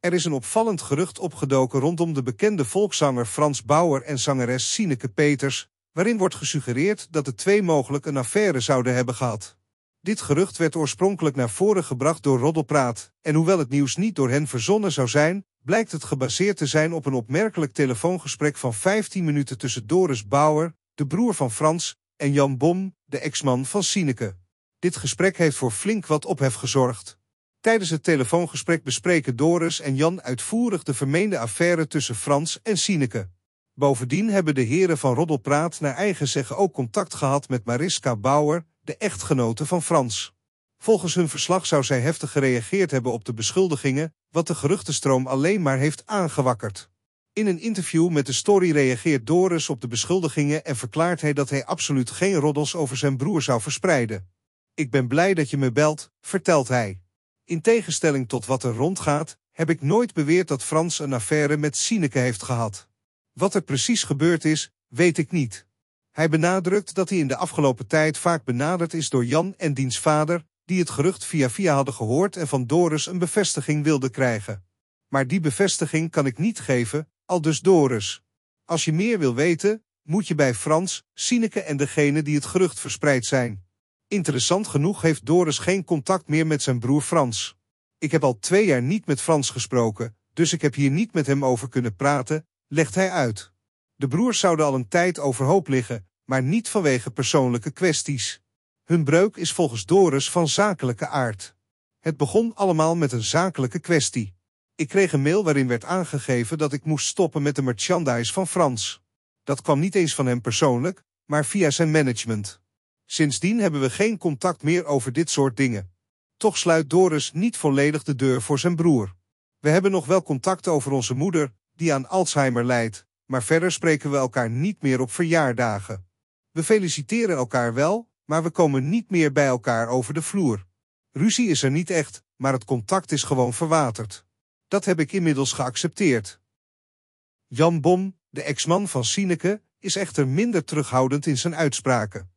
Er is een opvallend gerucht opgedoken rondom de bekende volkszanger Frans Bauer en zangeres Sineke Peters, waarin wordt gesuggereerd dat de twee mogelijk een affaire zouden hebben gehad. Dit gerucht werd oorspronkelijk naar voren gebracht door Roddelpraat, en hoewel het nieuws niet door hen verzonnen zou zijn, blijkt het gebaseerd te zijn op een opmerkelijk telefoongesprek van 15 minuten tussen Doris Bauer, de broer van Frans, en Jan Bom, de ex-man van Sineke. Dit gesprek heeft voor flink wat ophef gezorgd. Tijdens het telefoongesprek bespreken Doris en Jan uitvoerig de vermeende affaire tussen Frans en Sineke. Bovendien hebben de heren van Roddelpraat naar eigen zeggen ook contact gehad met Mariska Bauer, de echtgenote van Frans. Volgens hun verslag zou zij heftig gereageerd hebben op de beschuldigingen, wat de geruchtenstroom alleen maar heeft aangewakkerd. In een interview met de story reageert Doris op de beschuldigingen en verklaart hij dat hij absoluut geen roddels over zijn broer zou verspreiden. Ik ben blij dat je me belt, vertelt hij. In tegenstelling tot wat er rondgaat, heb ik nooit beweerd dat Frans een affaire met Sineke heeft gehad. Wat er precies gebeurd is, weet ik niet. Hij benadrukt dat hij in de afgelopen tijd vaak benaderd is door Jan en diens vader, die het gerucht via via hadden gehoord en van Doris een bevestiging wilden krijgen. Maar die bevestiging kan ik niet geven, al dus Doris. Als je meer wil weten, moet je bij Frans, Sineke en degene die het gerucht verspreid zijn. Interessant genoeg heeft Doris geen contact meer met zijn broer Frans. Ik heb al twee jaar niet met Frans gesproken, dus ik heb hier niet met hem over kunnen praten, legt hij uit. De broers zouden al een tijd overhoop liggen, maar niet vanwege persoonlijke kwesties. Hun breuk is volgens Doris van zakelijke aard. Het begon allemaal met een zakelijke kwestie. Ik kreeg een mail waarin werd aangegeven dat ik moest stoppen met de merchandise van Frans. Dat kwam niet eens van hem persoonlijk, maar via zijn management. Sindsdien hebben we geen contact meer over dit soort dingen. Toch sluit Doris niet volledig de deur voor zijn broer. We hebben nog wel contact over onze moeder, die aan Alzheimer lijdt, maar verder spreken we elkaar niet meer op verjaardagen. We feliciteren elkaar wel, maar we komen niet meer bij elkaar over de vloer. Ruzie is er niet echt, maar het contact is gewoon verwaterd. Dat heb ik inmiddels geaccepteerd. Jan Bom, de ex-man van Sineke, is echter minder terughoudend in zijn uitspraken.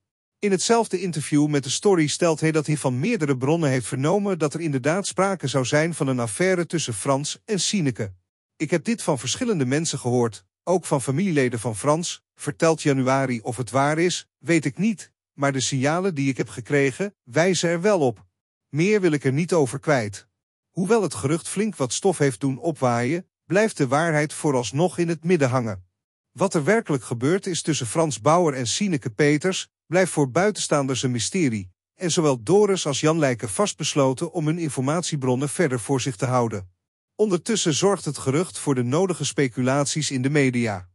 In hetzelfde interview met de story stelt hij dat hij van meerdere bronnen heeft vernomen dat er inderdaad sprake zou zijn van een affaire tussen Frans en Sineke. Ik heb dit van verschillende mensen gehoord, ook van familieleden van Frans, vertelt januari of het waar is, weet ik niet, maar de signalen die ik heb gekregen wijzen er wel op. Meer wil ik er niet over kwijt. Hoewel het gerucht flink wat stof heeft doen opwaaien, blijft de waarheid vooralsnog in het midden hangen. Wat er werkelijk gebeurd is tussen Frans Bauer en Sineke Peters, blijft voor buitenstaanders een mysterie, en zowel Doris als Jan lijken vastbesloten om hun informatiebronnen verder voor zich te houden. Ondertussen zorgt het gerucht voor de nodige speculaties in de media.